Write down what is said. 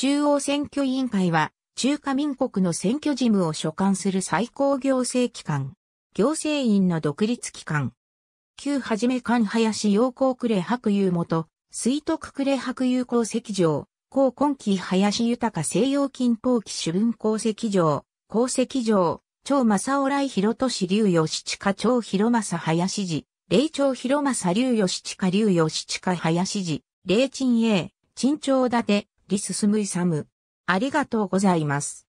中央選挙委員会は、中華民国の選挙事務を所管する最高行政機関。行政院の独立機関。旧はじめ官林陽光呉白遊元、水徳呉白遊功績場、高今期林豊西洋近宝期主文功績場、功績場、長正尾来広都市竜義地下長広正林寺、霊長広正竜義地下竜義地下林寺、霊鎮永、鎮長立て、リススムイサム。ありがとうございます。